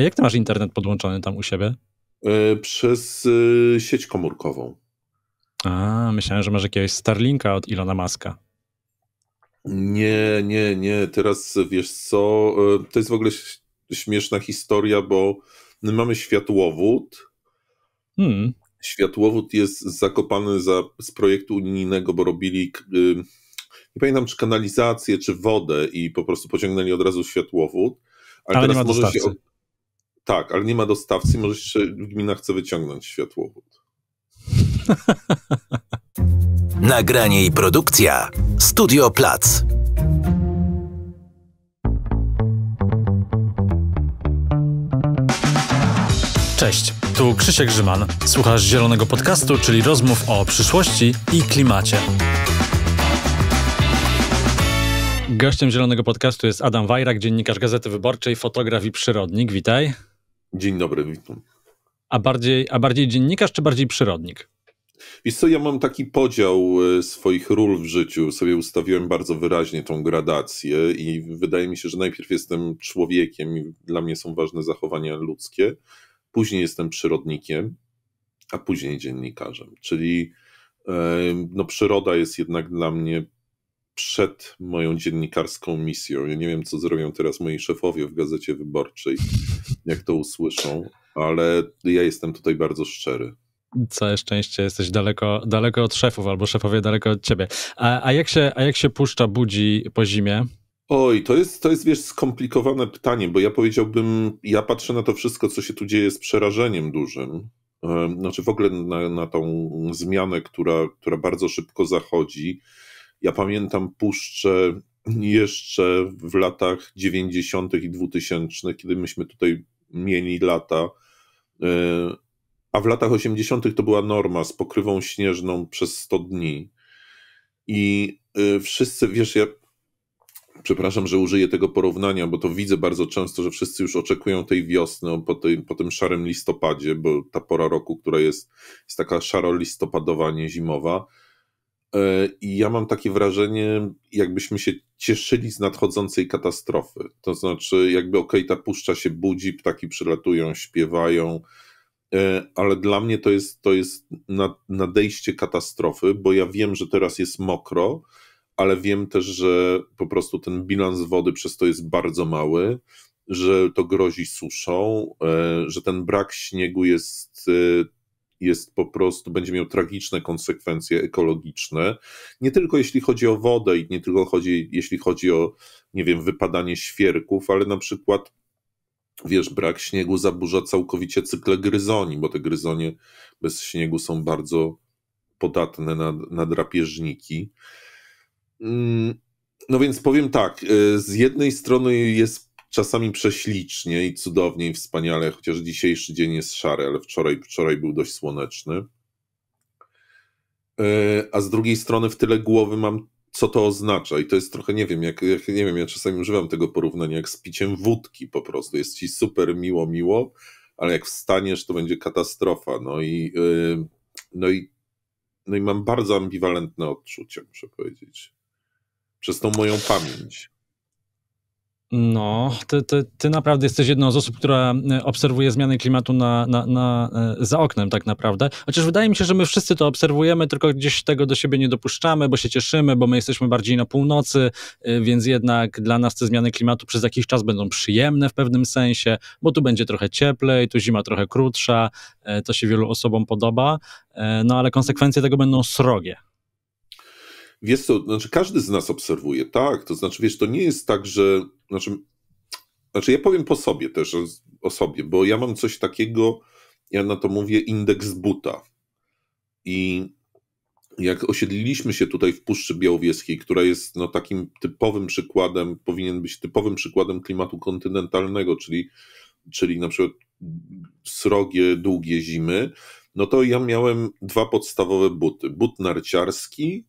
A jak ty masz internet podłączony tam u siebie? E, przez e, sieć komórkową. A, myślałem, że masz jakiegoś Starlinka od Ilona Maska. Nie, nie, nie. Teraz wiesz co, e, to jest w ogóle śmieszna historia, bo my mamy światłowód. Hmm. Światłowód jest zakopany za, z projektu unijnego, bo robili, yy, nie pamiętam czy kanalizację, czy wodę i po prostu pociągnęli od razu światłowód. Ale, ale teraz nie ma dostawcy. Się, tak, ale nie ma dostawcy, może jeszcze gmina chce wyciągnąć światłowód. Nagranie i produkcja Studio Plac. Cześć, tu Krzysiek Grzyman. Słuchasz Zielonego Podcastu, czyli rozmów o przyszłości i klimacie. Gościem Zielonego Podcastu jest Adam Wajrak, dziennikarz Gazety Wyborczej, fotograf i przyrodnik. Witaj. Dzień dobry, witam. A bardziej, a bardziej dziennikarz czy bardziej przyrodnik? Wiesz co, ja mam taki podział e, swoich ról w życiu, sobie ustawiłem bardzo wyraźnie tą gradację i wydaje mi się, że najpierw jestem człowiekiem i dla mnie są ważne zachowania ludzkie, później jestem przyrodnikiem, a później dziennikarzem, czyli e, no, przyroda jest jednak dla mnie przed moją dziennikarską misją. Ja nie wiem, co zrobią teraz moi szefowie w gazecie wyborczej, jak to usłyszą, ale ja jestem tutaj bardzo szczery. Całe szczęście jesteś daleko, daleko od szefów, albo szefowie daleko od ciebie. A, a, jak, się, a jak się puszcza budzi po zimie? Oj, to jest, to jest, wiesz, skomplikowane pytanie, bo ja powiedziałbym, ja patrzę na to wszystko, co się tu dzieje z przerażeniem dużym. Znaczy w ogóle na, na tą zmianę, która, która bardzo szybko zachodzi ja pamiętam puszczę jeszcze w latach 90. i 2000, kiedy myśmy tutaj mieli lata, e, a w latach 80. to była norma z pokrywą śnieżną przez 100 dni. I e, wszyscy, wiesz, ja przepraszam, że użyję tego porównania, bo to widzę bardzo często, że wszyscy już oczekują tej wiosny po, tej, po tym szarym listopadzie, bo ta pora roku, która jest, jest taka szaro-listopadowa, nie zimowa E, I ja mam takie wrażenie, jakbyśmy się cieszyli z nadchodzącej katastrofy. To znaczy, jakby okej, okay, ta puszcza się budzi, ptaki przylatują, śpiewają, e, ale dla mnie to jest, to jest nadejście katastrofy, bo ja wiem, że teraz jest mokro, ale wiem też, że po prostu ten bilans wody przez to jest bardzo mały, że to grozi suszą, e, że ten brak śniegu jest jest po prostu, będzie miał tragiczne konsekwencje ekologiczne, nie tylko jeśli chodzi o wodę i nie tylko chodzi, jeśli chodzi o, nie wiem, wypadanie świerków, ale na przykład wiesz, brak śniegu zaburza całkowicie cykle gryzoni, bo te gryzonie bez śniegu są bardzo podatne na, na drapieżniki. Mm, no więc powiem tak, y, z jednej strony jest czasami prześlicznie i cudownie i wspaniale, chociaż dzisiejszy dzień jest szary, ale wczoraj, wczoraj był dość słoneczny. E, a z drugiej strony w tyle głowy mam, co to oznacza. I to jest trochę, nie wiem, jak, jak nie wiem, ja czasami używam tego porównania jak z piciem wódki po prostu. Jest ci super miło, miło, ale jak wstaniesz, to będzie katastrofa. No i, e, no i, no i mam bardzo ambiwalentne odczucia, muszę powiedzieć. Przez tą moją pamięć. No, ty, ty, ty, naprawdę jesteś jedną z osób, która e, obserwuje zmiany klimatu na, na, na, e, za oknem, tak naprawdę. Chociaż wydaje mi się, że my wszyscy to obserwujemy, tylko gdzieś tego do siebie nie dopuszczamy, bo się cieszymy, bo my jesteśmy bardziej na północy, e, więc jednak dla nas te zmiany klimatu przez jakiś czas będą przyjemne w pewnym sensie, bo tu będzie trochę cieplej, tu zima trochę krótsza, to się wielu osobom podoba, no ale konsekwencje tego będą srogie. Wiesz co, znaczy każdy z nas obserwuje, tak, to znaczy wiesz, to nie jest tak, że, znaczy, znaczy ja powiem po sobie też, o sobie, bo ja mam coś takiego, ja na to mówię indeks buta i jak osiedliliśmy się tutaj w Puszczy Białowieskiej, która jest no, takim typowym przykładem, powinien być typowym przykładem klimatu kontynentalnego, czyli, czyli na przykład srogie, długie zimy, no to ja miałem dwa podstawowe buty. But narciarski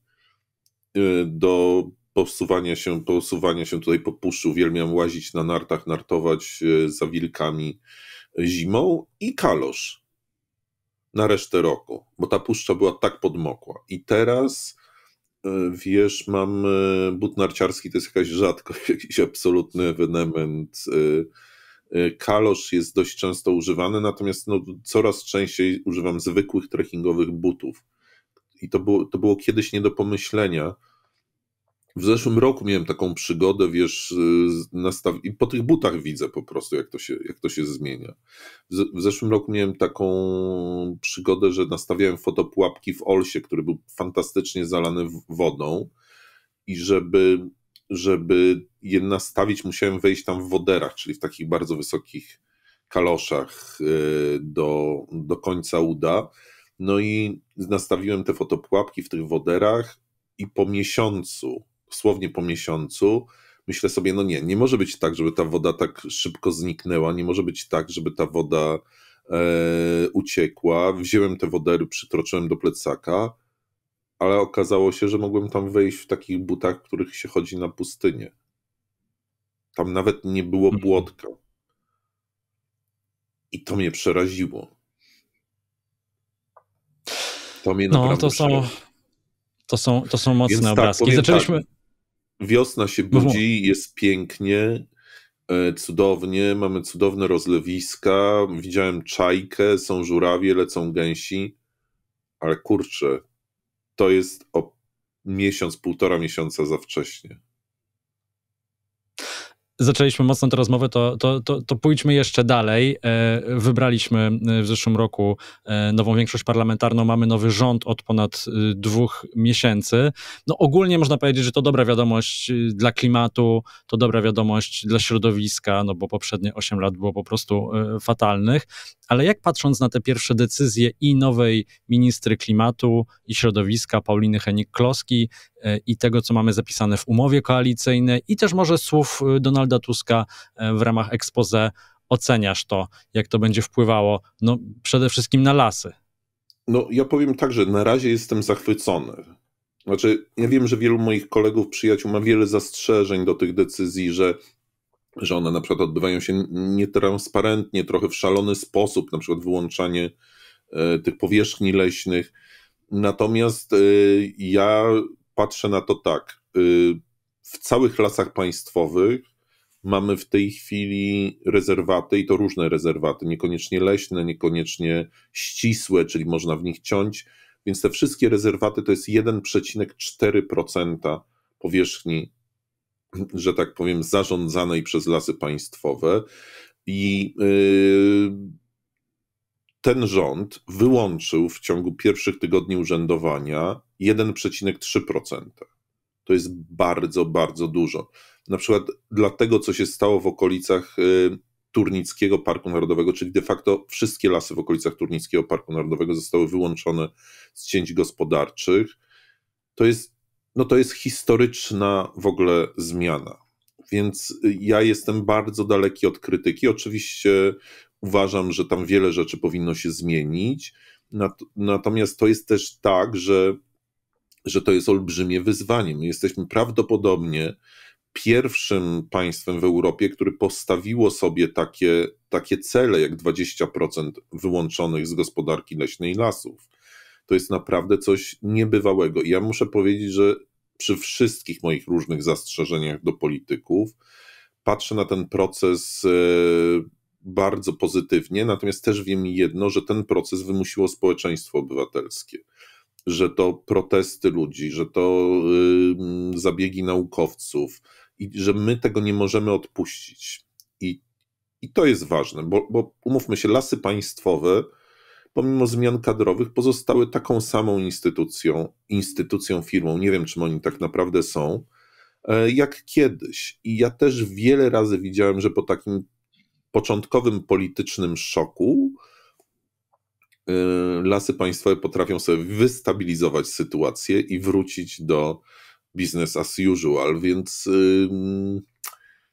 Y, do posuwania się, posuwania się tutaj po puszczu. Uwielbiam łazić na nartach, nartować y, za wilkami zimą i kalosz na resztę roku, bo ta puszcza była tak podmokła. I teraz y, wiesz, mam but narciarski, to jest jakaś rzadkość, jakiś absolutny ewenement. Kalosz jest dość często używany, natomiast no, coraz częściej używam zwykłych trekkingowych butów i to było, to było kiedyś nie do pomyślenia. W zeszłym roku miałem taką przygodę, wiesz, y, nastaw... i po tych butach widzę po prostu, jak to się, jak to się zmienia. W, w zeszłym roku miałem taką przygodę, że nastawiałem fotopłapki w Olsie, który był fantastycznie zalany wodą i żeby, żeby je nastawić, musiałem wejść tam w woderach, czyli w takich bardzo wysokich kaloszach y, do, do końca uda no i nastawiłem te fotopłapki w tych woderach i po miesiącu, dosłownie po miesiącu, myślę sobie, no nie, nie może być tak, żeby ta woda tak szybko zniknęła, nie może być tak, żeby ta woda e, uciekła. Wziąłem te wodery, przytroczyłem do plecaka, ale okazało się, że mogłem tam wejść w takich butach, w których się chodzi na pustynię. Tam nawet nie było mhm. błotka. I to mnie przeraziło to mnie no, to są, to, są, to są mocne Więc tak, obrazki. Tak, Zaczęliśmy... Tak, wiosna się no, budzi, jest pięknie, e, cudownie, mamy cudowne rozlewiska, widziałem czajkę, są żurawie, lecą gęsi, ale kurczę, to jest o miesiąc, półtora miesiąca za wcześnie zaczęliśmy mocno tę rozmowę, to, to, to, to pójdźmy jeszcze dalej. E, wybraliśmy e, w zeszłym roku e, nową większość parlamentarną, mamy nowy rząd od ponad dwóch miesięcy. No ogólnie można powiedzieć, że to dobra wiadomość dla klimatu, to dobra wiadomość dla środowiska, no bo poprzednie 8 lat było po prostu fatalnych. Ale jak patrząc na te pierwsze decyzje i nowej ministry klimatu i środowiska Pauliny Henik-Kloski, E, i tego, co mamy zapisane w umowie koalicyjnej i też może słów e, Donalda Tuska e, w ramach expose oceniasz to, jak to będzie wpływało no, przede wszystkim na lasy? No, ja powiem tak, że na razie jestem zachwycony. Znaczy, ja wiem, że wielu moich kolegów, przyjaciół ma wiele zastrzeżeń do tych decyzji, że, że one na przykład odbywają się nietransparentnie, trochę w szalony sposób, na przykład wyłączanie tych powierzchni leśnych. Natomiast ja patrzę na to tak. Y, w całych lasach państwowych mamy w tej chwili rezerwaty i to różne rezerwaty, niekoniecznie leśne, niekoniecznie ścisłe, czyli można w nich ciąć. Więc te wszystkie rezerwaty to jest 1,4% powierzchni, że tak powiem, zarządzanej przez lasy państwowe. I y, ten rząd wyłączył w ciągu pierwszych tygodni urzędowania 1,3%. To jest bardzo, bardzo dużo. Na przykład dlatego, co się stało w okolicach y, Turnickiego Parku Narodowego, czyli de facto wszystkie lasy w okolicach Turnickiego Parku Narodowego zostały wyłączone z cięć gospodarczych. To jest, no to jest historyczna w ogóle zmiana. Więc ja jestem bardzo daleki od krytyki. Oczywiście uważam, że tam wiele rzeczy powinno się zmienić. Natomiast to jest też tak, że że to jest olbrzymie wyzwanie. My jesteśmy prawdopodobnie pierwszym państwem w Europie, które postawiło sobie takie, takie cele jak 20% wyłączonych z gospodarki leśnej lasów. To jest naprawdę coś niebywałego. I ja muszę powiedzieć, że przy wszystkich moich różnych zastrzeżeniach do polityków, patrzę na ten proces e, bardzo pozytywnie, natomiast też wiem jedno, że ten proces wymusiło społeczeństwo obywatelskie że to protesty ludzi, że to zabiegi naukowców i że my tego nie możemy odpuścić. I, i to jest ważne, bo, bo umówmy się, lasy państwowe, pomimo zmian kadrowych, pozostały taką samą instytucją, instytucją, firmą. Nie wiem, czym oni tak naprawdę są, e, jak kiedyś. I ja też wiele razy widziałem, że po takim początkowym politycznym szoku Y, lasy państwowe potrafią sobie wystabilizować sytuację i wrócić do business as usual, więc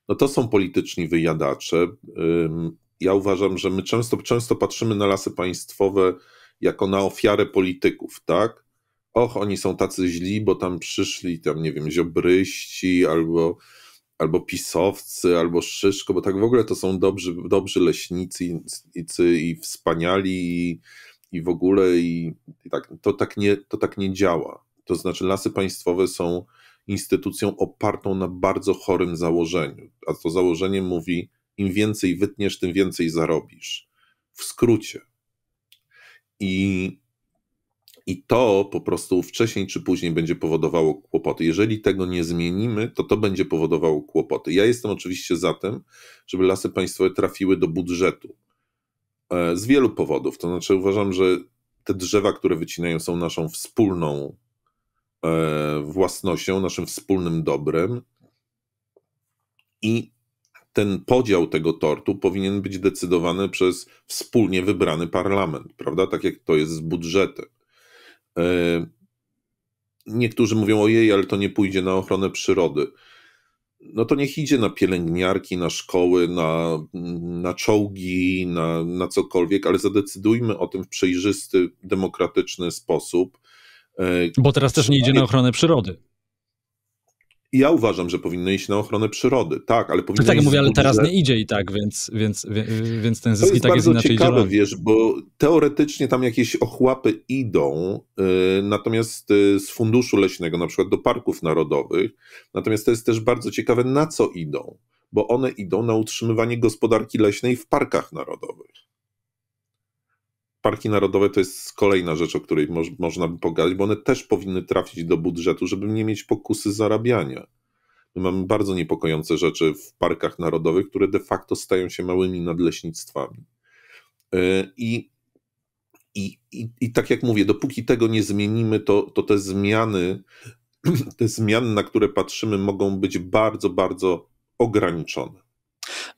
no to są polityczni wyjadacze. Ja uważam, że my często, często patrzymy na lasy państwowe jako na ofiarę polityków, tak? Och, oni są tacy źli, bo tam przyszli, tam nie wiem, ziobryści albo albo pisowcy, albo Szyszko, bo tak w ogóle to są dobrzy, dobrzy leśnicy i, i, i wspaniali i, i, w ogóle i, i, tak, to, tak nie, to tak nie działa. To znaczy lasy państwowe są instytucją opartą na bardzo chorym założeniu, a to założenie mówi im więcej wytniesz, tym więcej zarobisz. W skrócie. I i to po prostu wcześniej czy później będzie powodowało kłopoty. Jeżeli tego nie zmienimy, to to będzie powodowało kłopoty. Ja jestem oczywiście za tym, żeby lasy państwowe trafiły do budżetu. E, z wielu powodów. To znaczy uważam, że te drzewa, które wycinają, są naszą wspólną e, własnością, naszym wspólnym dobrem. I ten podział tego tortu powinien być decydowany przez wspólnie wybrany parlament, prawda? Tak jak to jest z budżetem. E, niektórzy mówią, ojej, ale to nie pójdzie na ochronę przyrody. No to niech idzie na pielęgniarki, na szkoły, na, na czołgi, na, na cokolwiek, ale zadecydujmy o tym w przejrzysty, demokratyczny sposób. E, Bo teraz też nie idzie na ochronę przyrody ja uważam, że powinno iść na ochronę przyrody, tak, ale powinno no Tak, ja mówię, ale teraz nie idzie i tak, więc, więc, więc ten zysk i tak jest inaczej ciekawe, dzielony. wiesz, bo teoretycznie tam jakieś ochłapy idą, y, natomiast y, z funduszu leśnego, na przykład do parków narodowych, natomiast to jest też bardzo ciekawe, na co idą, bo one idą na utrzymywanie gospodarki leśnej w parkach narodowych parki narodowe to jest kolejna rzecz, o której moż, można by pogadać, bo one też powinny trafić do budżetu, żeby nie mieć pokusy zarabiania. My mamy bardzo niepokojące rzeczy w parkach narodowych, które de facto stają się małymi nadleśnictwami. E, I, i, i, i tak jak mówię, dopóki tego nie zmienimy, to, to te zmiany, te zmiany, na które patrzymy, mogą być bardzo, bardzo ograniczone.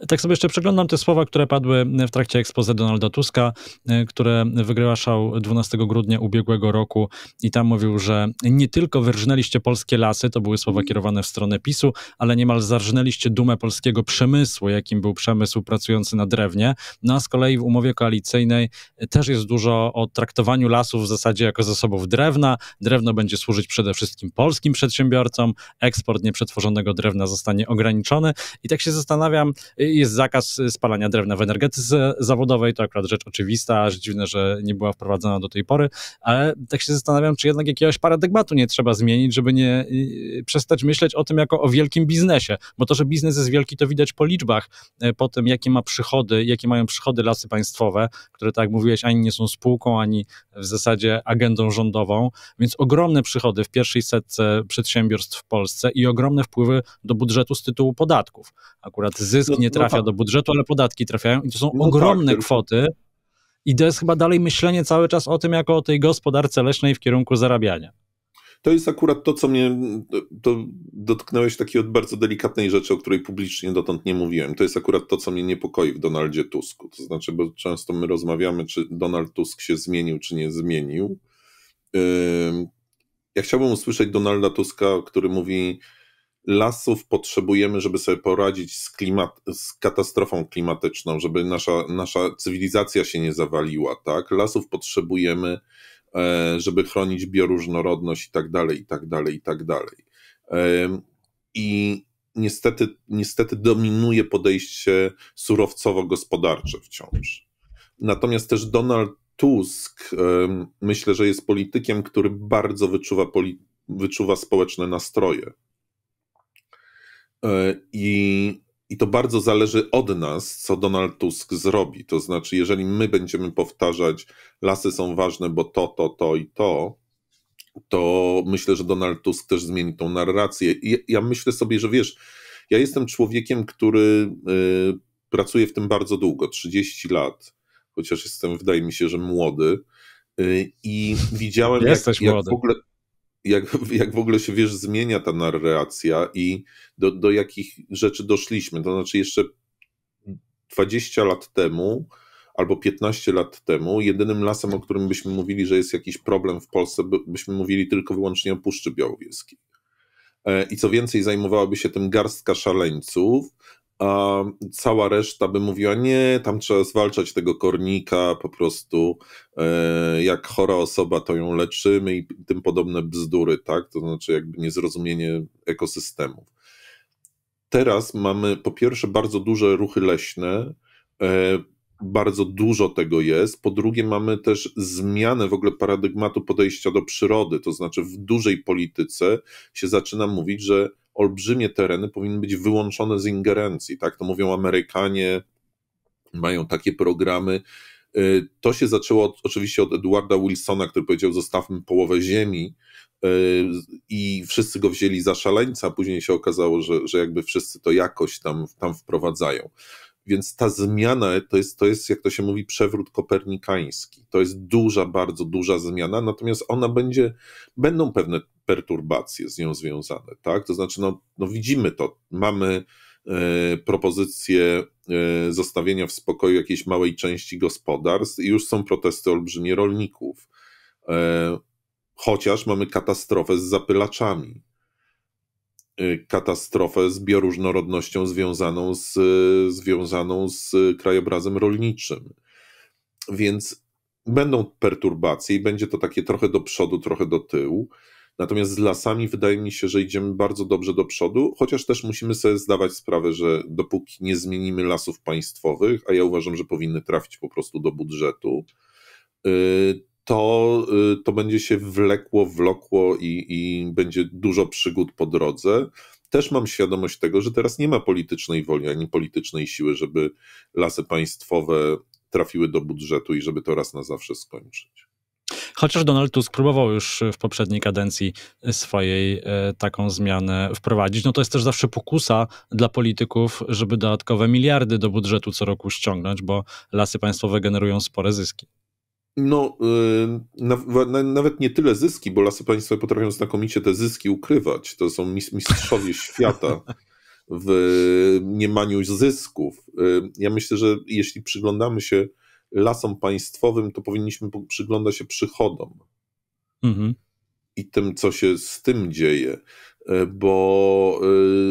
Tak sobie jeszcze przeglądam te słowa, które padły w trakcie ekspozy Donalda Tuska, y, które wygłaszał 12 grudnia ubiegłego roku i tam mówił, że nie tylko wyrżnęliście polskie lasy, to były słowa kierowane w stronę PiSu, ale niemal zarżnęliście dumę polskiego przemysłu, jakim był przemysł pracujący na drewnie. No a z kolei w umowie koalicyjnej też jest dużo o traktowaniu lasów w zasadzie jako zasobów drewna. Drewno będzie służyć przede wszystkim polskim przedsiębiorcom, eksport nieprzetworzonego drewna zostanie ograniczony i tak się zastanawiam, jest zakaz spalania drewna w energetyce zawodowej, to akurat rzecz oczywista, aż dziwne, że nie była wprowadzona do tej pory, ale tak się zastanawiam, czy jednak jakiegoś paradygmatu nie trzeba zmienić, żeby nie y, przestać myśleć o tym jako o wielkim biznesie, bo to, że biznes jest wielki, to widać po liczbach, e, po tym, jakie ma przychody, jakie mają przychody lasy państwowe, które, tak jak mówiłeś, ani nie są spółką, ani w zasadzie agendą rządową, więc ogromne przychody w pierwszej setce przedsiębiorstw w Polsce i ogromne wpływy do budżetu z tytułu podatków. Akurat zysk no, nie no, trafia no, do budżetu, ale podatki trafiają i to są no tak, ogromne tak, kwoty. I to jest chyba dalej myślenie cały czas o tym, jako o tej gospodarce leśnej w kierunku zarabiania. To jest akurat to, co mnie to dotknęłeś takiej bardzo delikatnej rzeczy, o której publicznie dotąd nie mówiłem. To jest akurat to, co mnie niepokoi w Donaldzie Tusku. To znaczy, bo często my rozmawiamy, czy Donald Tusk się zmienił, czy nie zmienił. Ja chciałbym usłyszeć Donalda Tuska, który mówi, lasów potrzebujemy, żeby sobie poradzić z, klimat, z katastrofą klimatyczną, żeby nasza, nasza cywilizacja się nie zawaliła, tak? Lasów potrzebujemy, e, żeby chronić bioróżnorodność i tak dalej, i tak dalej, i tak dalej. I niestety, niestety dominuje podejście surowcowo-gospodarcze wciąż. Natomiast też Donald Tusk, myślę, że jest politykiem, który bardzo wyczuwa, wyczuwa społeczne nastroje E, I, I to bardzo zależy od nas, co Donald Tusk zrobi. To znaczy, jeżeli my będziemy powtarzać, lasy są ważne, bo to, to, to i to, to myślę, że Donald Tusk też zmieni tą narrację. I ja myślę sobie, że wiesz, ja jestem człowiekiem, który y, pracuje w tym bardzo długo 30 lat, chociaż jestem, wydaje mi się, że młody. E, I widziałem, Jesteś jak, młody. jak w ogóle jak, jak w ogóle się, wiesz, zmienia ta narracja i do, do jakich rzeczy doszliśmy. To znaczy, jeszcze 20 lat temu albo 15 lat temu, jedynym lasem, o którym byśmy mówili, że jest jakiś problem w Polsce, byśmy mówili tylko wyłącznie o Puszczy Białowieskiej. E, I co więcej, zajmowałaby się tym garstka szaleńców, a cała reszta by mówiła, nie, tam trzeba zwalczać tego kornika, po prostu e, jak chora osoba to ją leczymy i tym podobne bzdury, tak? To znaczy jakby niezrozumienie ekosystemów. Teraz mamy po pierwsze bardzo duże ruchy leśne, e, bardzo dużo tego jest. Po drugie, mamy też zmianę w ogóle paradygmatu podejścia do przyrody, to znaczy w dużej polityce się zaczyna mówić, że olbrzymie tereny powinny być wyłączone z ingerencji. Tak to mówią Amerykanie, mają takie programy. Y, to się zaczęło od, oczywiście od Edwarda Wilsona, który powiedział: Zostawmy połowę ziemi, y, i wszyscy go wzięli za szaleńca. Później się okazało, że, że jakby wszyscy to jakoś tam, tam wprowadzają. Więc ta zmiana to jest, to jest, jak to się mówi, przewrót kopernikański. To jest duża, bardzo duża zmiana, natomiast ona będzie, będą pewne perturbacje z nią związane, tak? To znaczy, no, no widzimy to, mamy e, propozycję e, zostawienia w spokoju jakiejś małej części gospodarstw i już są protesty olbrzymie rolników. E, chociaż mamy katastrofę z zapylaczami. Y, katastrofę z bioróżnorodnością związaną z, y, związaną z krajobrazem rolniczym. Więc będą perturbacje i będzie to takie trochę do przodu, trochę do tyłu. Natomiast z lasami wydaje mi się, że idziemy bardzo dobrze do przodu, chociaż też musimy sobie zdawać sprawę, że dopóki nie zmienimy lasów państwowych, a ja uważam, że powinny trafić po prostu do budżetu, y, to, y, to będzie się wlekło, wlokło i, i będzie dużo przygód po drodze. Też mam świadomość tego, że teraz nie ma politycznej woli ani politycznej siły, żeby lasy państwowe trafiły do budżetu i żeby to raz na zawsze skończyć. Chociaż Donald Tusk próbował już w poprzedniej kadencji swojej e, taką zmianę wprowadzić, no to jest też zawsze pokusa dla polityków, żeby dodatkowe miliardy do budżetu co roku ściągnąć, bo lasy państwowe generują spore zyski. No, y, nawet nie tyle zyski, bo Lasy Państwowe potrafią znakomicie te zyski ukrywać. To są mistrzowie świata w niemaniu zysków. Y, ja myślę, że jeśli przyglądamy się lasom państwowym, to powinniśmy przyglądać się przychodom mhm. i tym, co się z tym dzieje, y, bo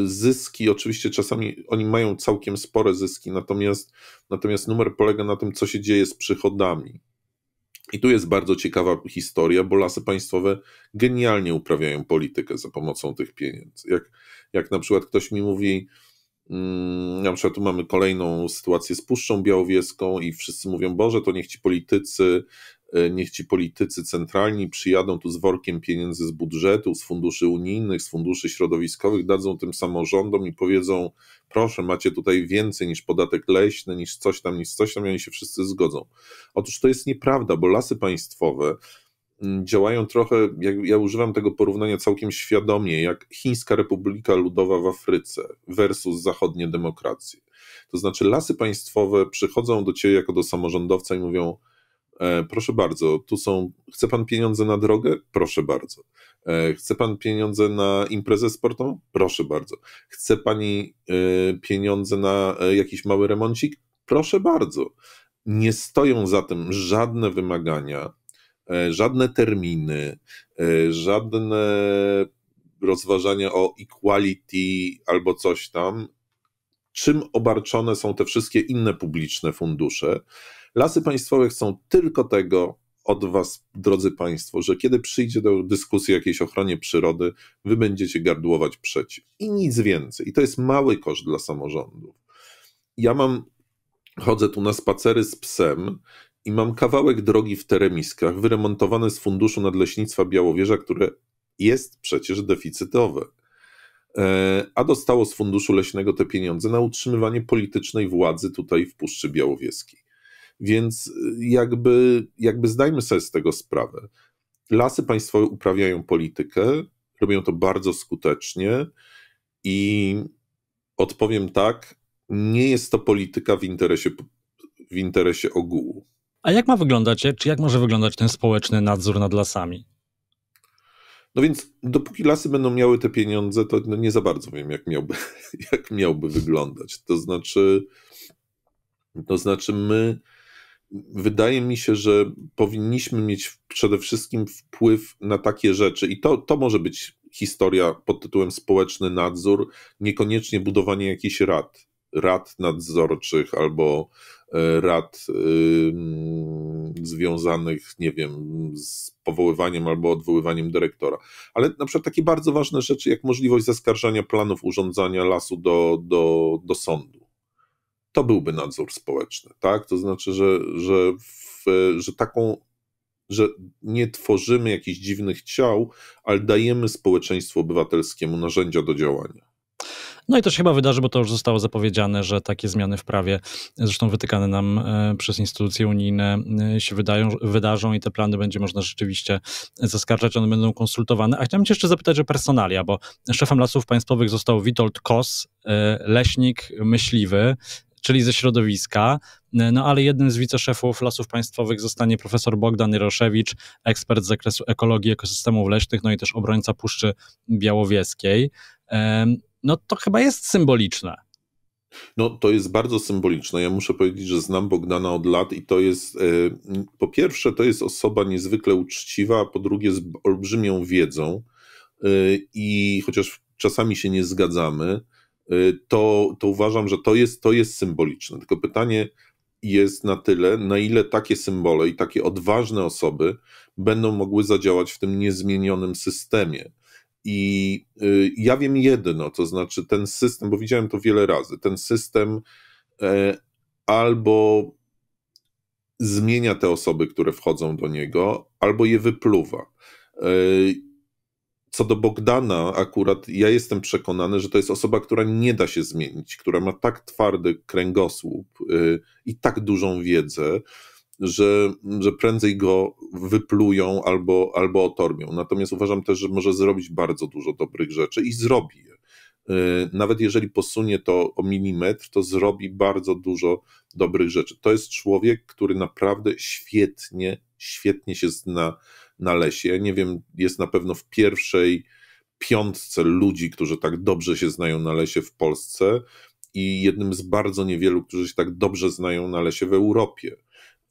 zyski, oczywiście czasami oni mają całkiem spore zyski, natomiast, natomiast numer polega na tym, co się dzieje z przychodami. I tu jest bardzo ciekawa historia, bo lasy państwowe genialnie uprawiają politykę za pomocą tych pieniędzy. Jak, jak na przykład ktoś mi mówi, mm, na przykład tu mamy kolejną sytuację z Puszczą Białowieską i wszyscy mówią, Boże, to niech ci politycy E, niech ci politycy centralni przyjadą tu z workiem pieniędzy z budżetu, z funduszy unijnych, z funduszy środowiskowych, dadzą tym samorządom i powiedzą: proszę, macie tutaj więcej niż podatek leśny, niż coś tam, niż coś tam, i oni się wszyscy zgodzą. Otóż to jest nieprawda, bo lasy państwowe mm, działają trochę, jak, ja używam tego porównania całkiem świadomie, jak Chińska Republika Ludowa w Afryce versus zachodnie demokracje. To znaczy, lasy państwowe przychodzą do ciebie jako do samorządowca i mówią: E, proszę bardzo, tu są, chce pan pieniądze na drogę? Proszę bardzo. E, chce pan pieniądze na imprezę sportową? Proszę bardzo. Chce pani e, pieniądze na jakiś mały remoncik? Proszę bardzo. Nie stoją za tym żadne wymagania, żadne terminy, żadne rozważania o equality albo coś tam. Czym obarczone są te wszystkie inne publiczne fundusze? Lasy Państwowe chcą tylko tego od Was, drodzy Państwo, że kiedy przyjdzie do dyskusji o jakiejś ochronie przyrody, Wy będziecie gardłować przeciw. I nic więcej. I to jest mały koszt dla samorządów. Ja mam, chodzę tu na spacery z psem i mam kawałek drogi w Teremiskach, wyremontowany z Funduszu Nadleśnictwa Białowieża, które jest przecież deficytowe e, a dostało z Funduszu Leśnego te pieniądze na utrzymywanie politycznej władzy tutaj w Puszczy Białowieskiej. Więc y, jakby, jakby zdajmy sobie z tego sprawę. Lasy państwowe uprawiają politykę, robią to bardzo skutecznie i odpowiem tak, nie jest to polityka w interesie, w interesie ogółu. A jak ma wyglądać, czy jak może wyglądać ten społeczny nadzór nad lasami? No więc dopóki lasy będą miały te pieniądze, to no nie za bardzo wiem, jak miałby, jak miałby wyglądać. To znaczy, to znaczy my wydaje mi się, że powinniśmy mieć przede wszystkim wpływ na takie rzeczy. I to, to może być historia pod tytułem społeczny nadzór, niekoniecznie budowanie jakichś rad, rad nadzorczych albo e, rad yy, związanych, nie wiem, z powoływaniem albo odwoływaniem dyrektora. Ale na przykład takie bardzo ważne rzeczy, jak możliwość zaskarżania planów urządzania lasu do, do, do sądu to byłby nadzór społeczny, tak? To znaczy, że, że, w, że taką, że nie tworzymy jakichś dziwnych ciał, ale dajemy społeczeństwu obywatelskiemu narzędzia do działania. No i to się chyba wydarzy, bo to już zostało zapowiedziane, że takie zmiany w prawie, zresztą wytykane nam e, przez instytucje unijne, e, się wydają, wydarzą i te plany będzie można rzeczywiście zaskarżać, one będą konsultowane. A chciałem Cię jeszcze zapytać o personalia, bo szefem lasów państwowych został Witold Kos, e, leśnik, myśliwy, czyli ze środowiska. E, no ale jednym z wiceszefów Lasów Państwowych zostanie profesor Bogdan Jaroszewicz, ekspert z zakresu ekologii ekosystemów leśnych, no i też obrońca Puszczy Białowieskiej. E, no to chyba jest symboliczne. No, to jest bardzo symboliczne. Ja muszę powiedzieć, że znam Bogdana od lat i to jest, e, po pierwsze, to jest osoba niezwykle uczciwa, a po drugie, z olbrzymią wiedzą. I chociaż czasami się nie zgadzamy, Y, to, to uważam, że to jest, to jest symboliczne. Tylko pytanie jest na tyle, na ile takie symbole i takie odważne osoby będą mogły zadziałać w tym niezmienionym systemie. I y, ja wiem jedno, to znaczy ten system, bo widziałem to wiele razy, ten system e, albo zmienia te osoby, które wchodzą do niego, albo je wypluwa. E, co do Bogdana, akurat ja jestem przekonany, że to jest osoba, która nie da się zmienić, która ma tak twardy kręgosłup y, i tak dużą wiedzę, że, że prędzej go wyplują albo, albo otormią. Natomiast uważam też, że może zrobić bardzo dużo dobrych rzeczy i zrobi je. Y, nawet jeżeli posunie to o milimetr, to zrobi bardzo dużo dobrych rzeczy. To jest człowiek, który naprawdę świetnie, świetnie się zna na lesie. Nie wiem, jest na pewno w pierwszej piątce ludzi, którzy tak dobrze się znają na lesie w Polsce i jednym z bardzo niewielu, którzy się tak dobrze znają na lesie w Europie.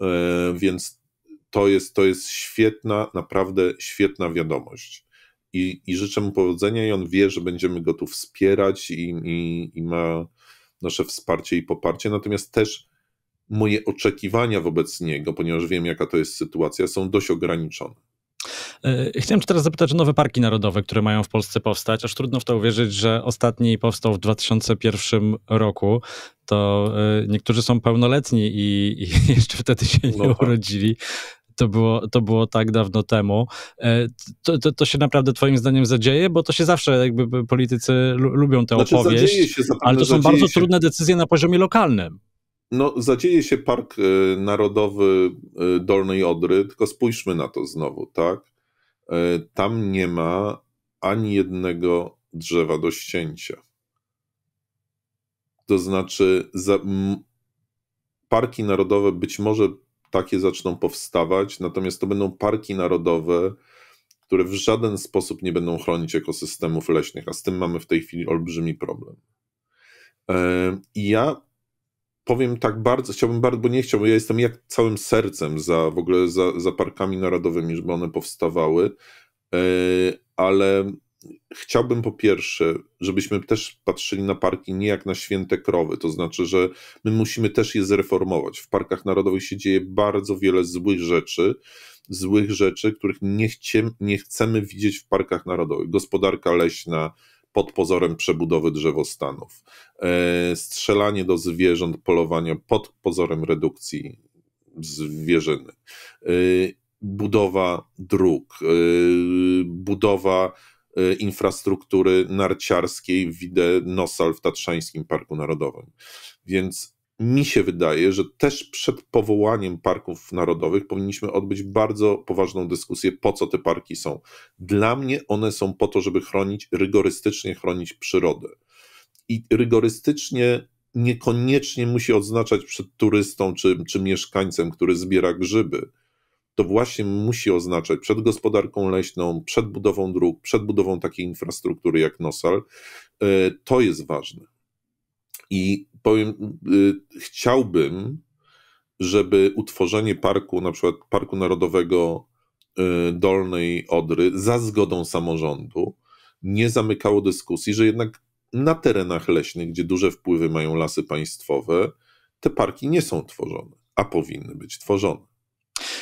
E, więc to jest, to jest świetna, naprawdę świetna wiadomość. I, I życzę mu powodzenia, i on wie, że będziemy go tu wspierać i, i, i ma nasze wsparcie i poparcie. Natomiast też moje oczekiwania wobec niego, ponieważ wiem, jaka to jest sytuacja, są dość ograniczone. E, chciałem cię teraz zapytać o nowe parki narodowe, które mają w Polsce powstać. Aż trudno w to uwierzyć, że ostatni powstał w 2001 roku. To e, niektórzy są pełnoletni i, i jeszcze wtedy się nie no. urodzili to było, to było tak dawno temu. E, to, to, to, się naprawdę twoim zdaniem zadzieje? Bo to się zawsze jakby politycy lubią tę znaczy, opowieść, się, ale to są bardzo się. trudne decyzje na poziomie lokalnym. No, zadzieje się Park Narodowy Dolnej Odry, tylko spójrzmy na to znowu, tak? E, tam nie ma ani jednego drzewa do ścięcia. To znaczy, za, parki narodowe być może takie zaczną powstawać, natomiast to będą parki narodowe, które w żaden sposób nie będą chronić ekosystemów leśnych, a z tym mamy w tej chwili olbrzymi problem. E, I ja powiem tak bardzo, chciałbym bardzo, bo nie chciałbym, bo ja jestem jak całym sercem za w ogóle za, za parkami narodowymi, żeby one powstawały, e, ale chciałbym po pierwsze, żebyśmy też patrzyli na parki nie jak na święte krowy, to znaczy, że my musimy też je zreformować. W parkach narodowych się dzieje bardzo wiele złych rzeczy, złych rzeczy, których nie, chcie, nie chcemy widzieć w parkach narodowych. Gospodarka leśna, pod pozorem przebudowy drzewostanów, e, strzelanie do zwierząt, polowanie pod pozorem redukcji zwierzyny, e, budowa dróg, e, budowa infrastruktury narciarskiej w Nosal w Tatrzańskim Parku Narodowym. Więc mi się wydaje, że też przed powołaniem parków narodowych powinniśmy odbyć bardzo poważną dyskusję, po co te parki są. Dla mnie one są po to, żeby chronić, rygorystycznie chronić przyrodę. I rygorystycznie niekoniecznie musi oznaczać przed turystą czy, czy mieszkańcem, który zbiera grzyby. To właśnie musi oznaczać przed gospodarką leśną, przed budową dróg, przed budową takiej infrastruktury jak Nosal. E, to jest ważne. I powiem, y, chciałbym, żeby utworzenie parku, na przykład Parku Narodowego y, Dolnej Odry, za zgodą samorządu, nie zamykało dyskusji, że jednak na terenach leśnych, gdzie duże wpływy mają lasy państwowe, te parki nie są tworzone, a powinny być tworzone.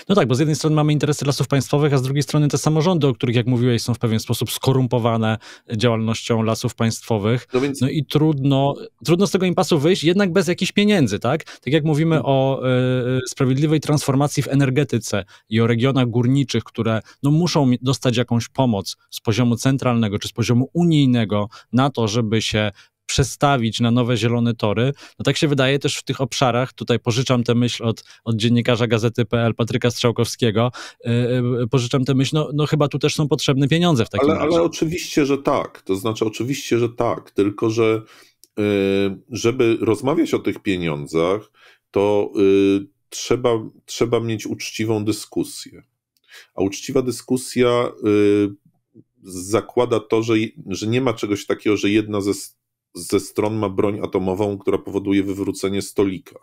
No tak, bo z jednej strony mamy interesy lasów państwowych, a z drugiej strony te samorządy, o których jak mówiłeś, są w pewien sposób skorumpowane działalnością lasów państwowych. No, więc... no i trudno, trudno z tego impasu wyjść, jednak bez jakichś pieniędzy, tak? Tak jak mówimy o y, sprawiedliwej transformacji w energetyce i o regionach górniczych, które no, muszą dostać jakąś pomoc z poziomu centralnego czy z poziomu unijnego na to, żeby się przestawić na nowe zielone tory. No tak się wydaje też w tych obszarach, tutaj pożyczam tę myśl od, od dziennikarza gazety.pl Patryka Strzałkowskiego, yy, pożyczam tę myśl, no, no chyba tu też są potrzebne pieniądze w takim ale, razie. Ale oczywiście, że tak, to znaczy oczywiście, że tak, tylko że yy, żeby rozmawiać o tych pieniądzach, to yy, trzeba, trzeba mieć uczciwą dyskusję. A uczciwa dyskusja zakłada to, że, że nie ma czegoś takiego, że jedna ze ze stron ma broń atomową, która powoduje wywrócenie stolika.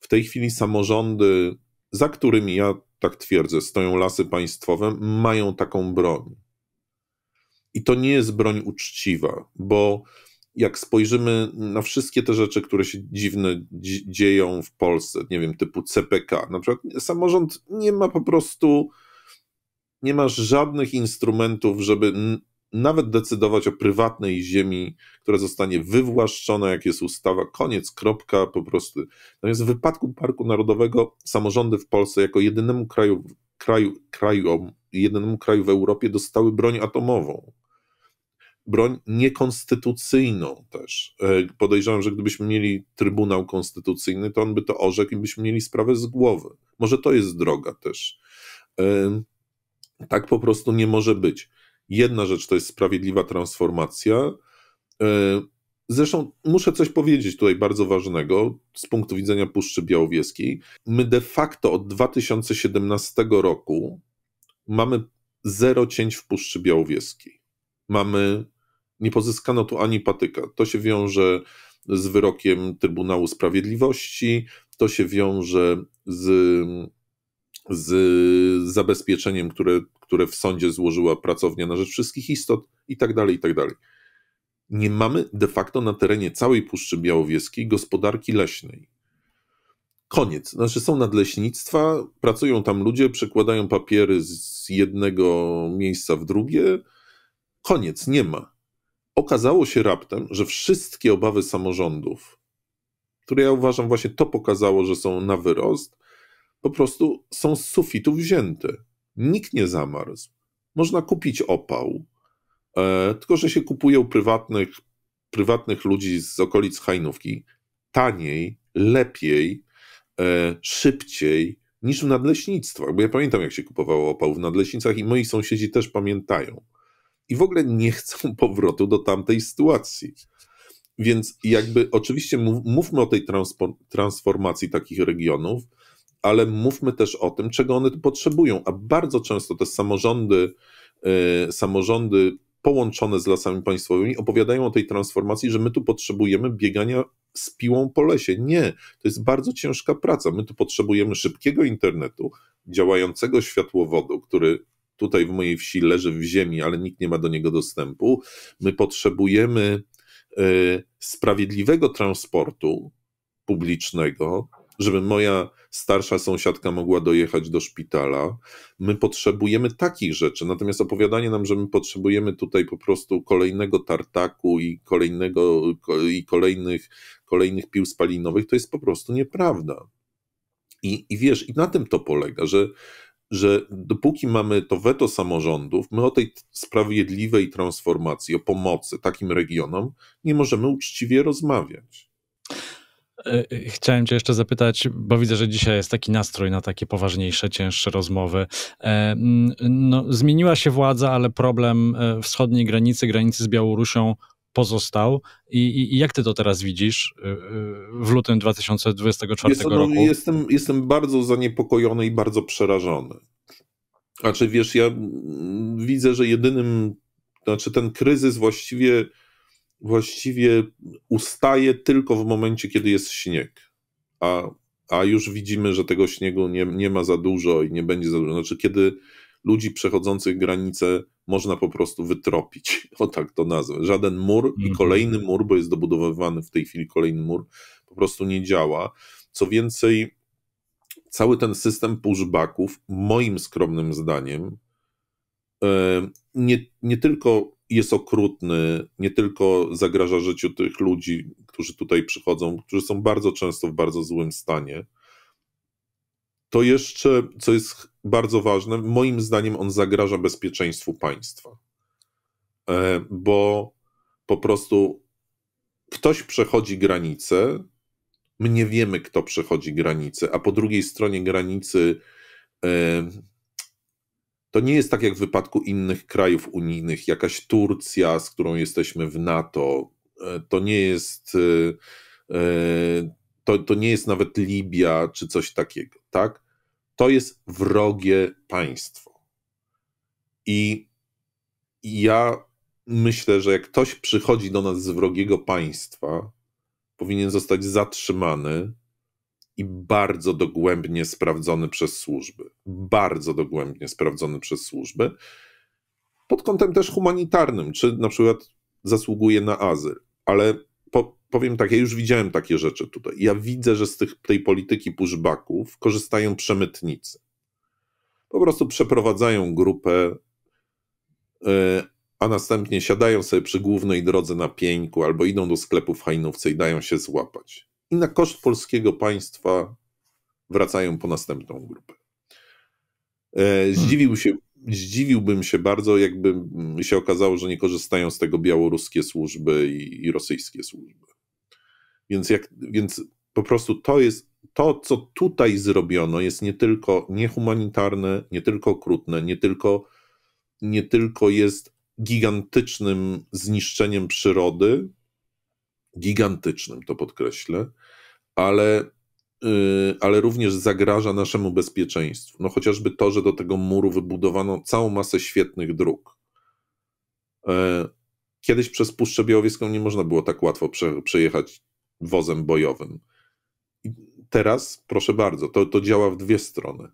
W tej chwili samorządy, za którymi ja tak twierdzę, stoją lasy państwowe, mają taką broń. I to nie jest broń uczciwa, bo jak spojrzymy na wszystkie te rzeczy, które się dziwne dzieją w Polsce, nie wiem, typu CPK, na przykład samorząd nie ma po prostu, nie ma żadnych instrumentów, żeby nawet decydować o prywatnej ziemi, która zostanie wywłaszczona, jak jest ustawa, koniec, kropka, po prostu. Natomiast w wypadku Parku Narodowego samorządy w Polsce jako jedynemu kraju, kraju, kraju, jedynemu kraju w Europie dostały broń atomową. Broń niekonstytucyjną też. E, podejrzewam, że gdybyśmy mieli Trybunał Konstytucyjny, to on by to orzekł i byśmy mieli sprawę z głowy. Może to jest droga też. E, tak po prostu nie może być. Jedna rzecz to jest sprawiedliwa transformacja. E, zresztą muszę coś powiedzieć tutaj bardzo ważnego z punktu widzenia Puszczy Białowieskiej. My de facto od 2017 roku mamy zero cięć w Puszczy Białowieskiej. Mamy, nie pozyskano tu ani patyka. To się wiąże z wyrokiem Trybunału Sprawiedliwości, to się wiąże z z zabezpieczeniem, które, które w sądzie złożyła pracownia na rzecz wszystkich istot i tak dalej, i tak dalej. Nie mamy de facto na terenie całej Puszczy Białowieskiej gospodarki leśnej. Koniec. Znaczy są nadleśnictwa, pracują tam ludzie, przekładają papiery z jednego miejsca w drugie. Koniec, nie ma. Okazało się raptem, że wszystkie obawy samorządów, które ja uważam właśnie to pokazało, że są na wyrost, po prostu są z sufitu wzięte. Nikt nie zamarzł. Można kupić opał, e, tylko że się kupuje u prywatnych, prywatnych ludzi z okolic Hajnówki taniej, lepiej, e, szybciej niż w nadleśnictwach. Bo ja pamiętam, jak się kupowało opał w nadleśnicach i moi sąsiedzi też pamiętają. I w ogóle nie chcą powrotu do tamtej sytuacji. Więc jakby oczywiście mówmy o tej transformacji takich regionów, ale mówmy też o tym, czego one potrzebują. A bardzo często te samorządy, y, samorządy połączone z lasami państwowymi opowiadają o tej transformacji, że my tu potrzebujemy biegania z piłą po lesie. Nie, to jest bardzo ciężka praca. My tu potrzebujemy szybkiego internetu, działającego światłowodu, który tutaj w mojej wsi leży w ziemi, ale nikt nie ma do niego dostępu. My potrzebujemy y, sprawiedliwego transportu publicznego, żeby moja starsza sąsiadka mogła dojechać do szpitala. My potrzebujemy takich rzeczy. Natomiast opowiadanie nam, że my potrzebujemy tutaj po prostu kolejnego tartaku i, kolejnego, i kolejnych, kolejnych pił spalinowych, to jest po prostu nieprawda. I, I wiesz, i na tym to polega, że, że dopóki mamy to weto samorządów, my o tej sprawiedliwej transformacji, o pomocy takim regionom nie możemy uczciwie rozmawiać. E, e, chciałem Cię jeszcze zapytać, bo widzę, że dzisiaj jest taki nastrój na takie poważniejsze, cięższe rozmowy. E, no, zmieniła się władza, ale problem wschodniej granicy, granicy z Białorusią pozostał. I, i, jak Ty to teraz widzisz w lutym 2024 no, roku? No, jestem, jestem bardzo zaniepokojony i bardzo przerażony. Znaczy, wiesz, ja widzę, że jedynym, znaczy ten kryzys właściwie właściwie ustaje tylko w momencie, kiedy jest śnieg. A, a już widzimy, że tego śniegu nie, nie ma za dużo i nie będzie za dużo. Znaczy, kiedy ludzi przechodzących granicę można po prostu wytropić, o tak to nazwę. Żaden mur i mhm. kolejny mur, bo jest dobudowywany w tej chwili kolejny mur, po prostu nie działa. Co więcej, cały ten system pushbacków, moim skromnym zdaniem, e, nie, nie tylko jest okrutny, nie tylko zagraża życiu tych ludzi, którzy tutaj przychodzą, którzy są bardzo często w bardzo złym stanie. To jeszcze, co jest bardzo ważne, moim zdaniem on zagraża bezpieczeństwu państwa. E, bo po prostu ktoś przechodzi granicę, my nie wiemy, kto przechodzi granicę, a po drugiej stronie granicy e, to nie jest tak jak w wypadku innych krajów unijnych, jakaś Turcja, z którą jesteśmy w NATO. E, to nie jest, e, e, to, to nie jest nawet Libia czy coś takiego, tak? To jest wrogie państwo. I ja myślę, że jak ktoś przychodzi do nas z wrogiego państwa, powinien zostać zatrzymany i bardzo dogłębnie sprawdzony przez służby. Bardzo dogłębnie sprawdzony przez służby. Pod kątem też humanitarnym, czy na przykład zasługuje na azyl. Ale po, powiem tak, ja już widziałem takie rzeczy tutaj. Ja widzę, że z tych, tej polityki pushbacków korzystają przemytnicy. Po prostu przeprowadzają grupę, y, a następnie siadają sobie przy głównej drodze na pieńku albo idą do sklepu w hajnówce i dają się złapać i na koszt polskiego państwa wracają po następną grupę. E, zdziwił się, zdziwiłbym się bardzo, jakby mm, się okazało, że nie korzystają z tego białoruskie służby i, i rosyjskie służby. Więc, jak, więc po prostu to jest to, co tutaj zrobiono, jest nie tylko niehumanitarne, nie tylko okrutne, nie tylko, nie tylko jest gigantycznym zniszczeniem przyrody, gigantycznym, to podkreślę, ale, y, ale również zagraża naszemu bezpieczeństwu. No chociażby to, że do tego muru wybudowano całą masę świetnych dróg. E, kiedyś przez Puszczę Białowieską nie można było tak łatwo prze, przejechać wozem bojowym. teraz, proszę bardzo, to, to działa w dwie strony.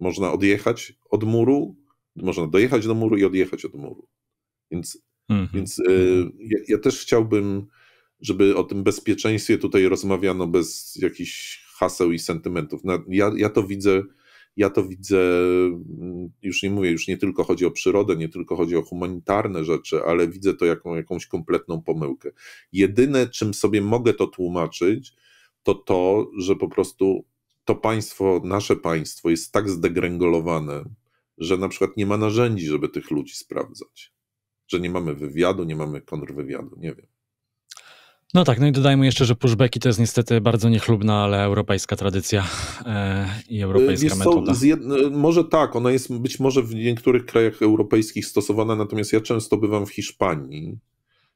Można odjechać od muru, można dojechać do muru i odjechać od muru. Więc, mm -hmm. więc y, ja, ja też chciałbym żeby o tym bezpieczeństwie tutaj rozmawiano bez jakichś haseł i sentymentów. Ja, ja to widzę, ja to widzę, mm, już nie mówię, już nie tylko chodzi o przyrodę, nie tylko chodzi o humanitarne rzeczy, ale widzę to jakąś kompletną pomyłkę. Jedyne, czym sobie mogę to tłumaczyć, to to, że po prostu to państwo, nasze państwo jest tak zdegręgolowane, że na przykład nie ma narzędzi, żeby tych ludzi sprawdzać. Że nie mamy wywiadu, nie mamy kontrwywiadu, nie wiem. No tak, no i dodajmy jeszcze, że pushbacki to jest niestety bardzo niechlubna, ale europejska tradycja e, i e, europejska jest metoda. Jed... E, może tak, ona jest być może w niektórych krajach europejskich stosowana, natomiast ja często bywam w Hiszpanii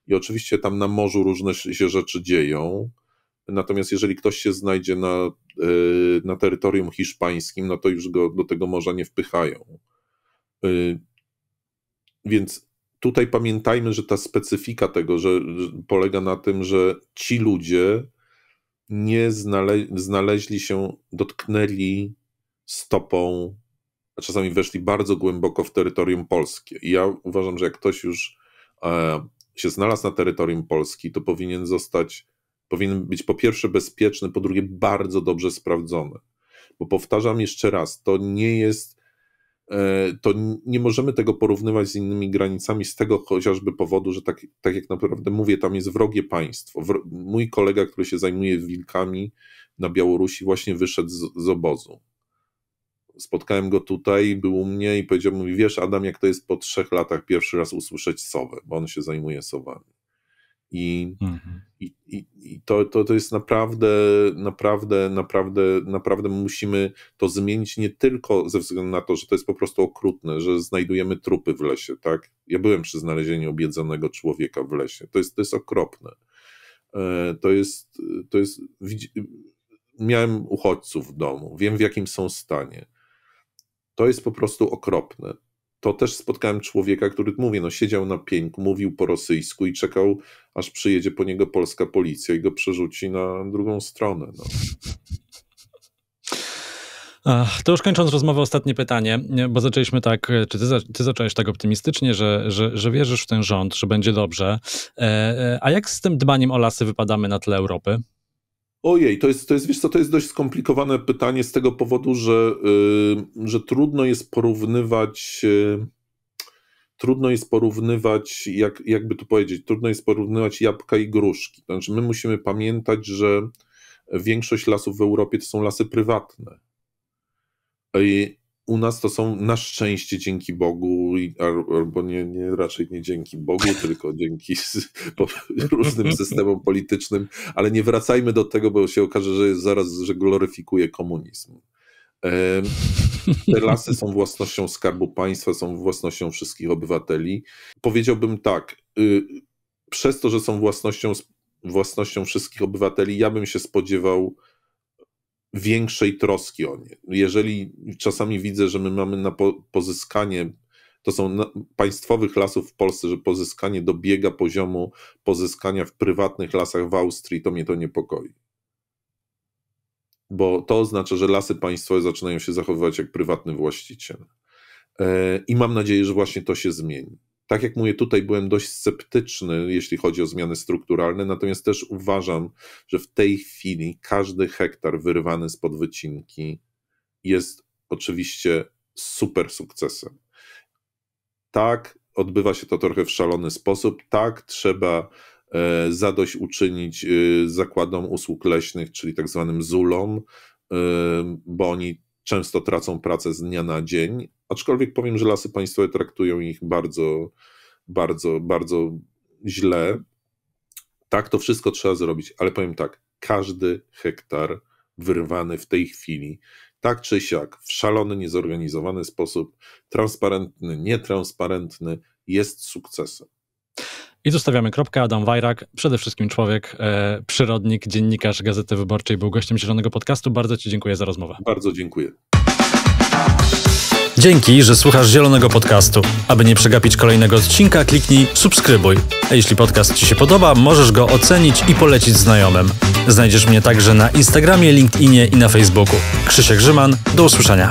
i oczywiście tam na morzu różne się rzeczy dzieją, natomiast jeżeli ktoś się znajdzie na, e, na terytorium hiszpańskim, no to już go do tego morza nie wpychają. Więc tutaj pamiętajmy, że ta specyfika tego, że, polega na tym, że ci ludzie nie znale znaleźli się, dotknęli stopą, a czasami weszli bardzo głęboko w terytorium polskie. I ja uważam, że jak ktoś już e, się znalazł na terytorium Polski, to powinien zostać, powinien być po pierwsze bezpieczny, po drugie bardzo dobrze sprawdzony. Bo powtarzam jeszcze raz, to nie jest E, to nie możemy tego porównywać z innymi granicami z tego chociażby powodu, że tak, tak jak naprawdę mówię, tam jest wrogie państwo. Mój kolega, który się zajmuje wilkami na Białorusi, właśnie wyszedł z, z obozu. Spotkałem go tutaj, był u mnie i powiedział mi, wiesz Adam, jak to jest po trzech latach pierwszy raz usłyszeć sowę, bo on się zajmuje sowami. I, mhm. i, i, to, to, to jest naprawdę, naprawdę, naprawdę, naprawdę musimy to zmienić nie tylko ze względu na to, że to jest po prostu okrutne, że znajdujemy trupy w lesie, tak? Ja byłem przy znalezieniu objedzonego człowieka w lesie. To jest, to jest okropne. E, to jest, to jest. Miałem uchodźców w domu, wiem w jakim są stanie. To jest po prostu okropne to też spotkałem człowieka, który, mówię, no, siedział na pieńku, mówił po rosyjsku i czekał, aż przyjedzie po niego polska policja i go przerzuci na drugą stronę. No. to już kończąc rozmowę, ostatnie pytanie, bo zaczęliśmy tak, czy ty, ty zacząłeś tak optymistycznie, że, że, że wierzysz w ten rząd, że będzie dobrze. E, e, a jak z tym dbaniem o lasy wypadamy na tle Europy? Ojej, to jest, to jest, wiesz co, to jest dość skomplikowane pytanie z tego powodu, że, yy, że trudno jest porównywać, yy, trudno jest porównywać, jak, jakby to powiedzieć, trudno jest porównywać jabłka i gruszki. Znaczy my musimy pamiętać, że większość lasów w Europie to są lasy prywatne. I u nas to są na szczęście dzięki Bogu, albo nie, nie raczej nie dzięki Bogu, tylko dzięki różnym systemom politycznym, ale nie wracajmy do tego, bo się okaże, że zaraz, że gloryfikuje komunizm. Te lasy są własnością skarbu państwa, są własnością wszystkich obywateli. Powiedziałbym tak, y, przez to, że są własnością, własnością wszystkich obywateli, ja bym się spodziewał większej troski o nie. Jeżeli czasami widzę, że my mamy na pozyskanie, to są państwowych lasów w Polsce, że pozyskanie dobiega poziomu pozyskania w prywatnych lasach w Austrii, to mnie to niepokoi. Bo to oznacza, że lasy państwowe zaczynają się zachowywać jak prywatny właściciel. E, I mam nadzieję, że właśnie to się zmieni tak jak mówię, tutaj byłem dość sceptyczny, jeśli chodzi o zmiany strukturalne, natomiast też uważam, że w tej chwili każdy hektar wyrwany spod wycinki jest oczywiście super sukcesem. Tak, odbywa się to trochę w szalony sposób. Tak, trzeba e, zadośćuczynić e, zakładom usług leśnych, czyli tak zwanym ZULom, e, bo oni często tracą pracę z dnia na dzień, aczkolwiek powiem, że lasy państwowe traktują ich bardzo, bardzo, bardzo źle. Tak, to wszystko trzeba zrobić, ale powiem tak, każdy hektar wyrwany w tej chwili, tak czy siak, w szalony, niezorganizowany sposób, transparentny, nietransparentny, jest sukcesem. I zostawiamy kropkę. Adam Wajrak, przede wszystkim człowiek, e, przyrodnik, dziennikarz Gazety Wyborczej, był gościem Zielonego Podcastu. Bardzo Ci dziękuję za rozmowę. Bardzo dziękuję. Dzięki, że słuchasz Zielonego Podcastu. Aby nie przegapić kolejnego odcinka, kliknij subskrybuj. A jeśli podcast Ci się podoba, możesz go ocenić i polecić znajomym. Znajdziesz mnie także na Instagramie, LinkedInie i na Facebooku. Krzysiek Grzyman, do usłyszenia.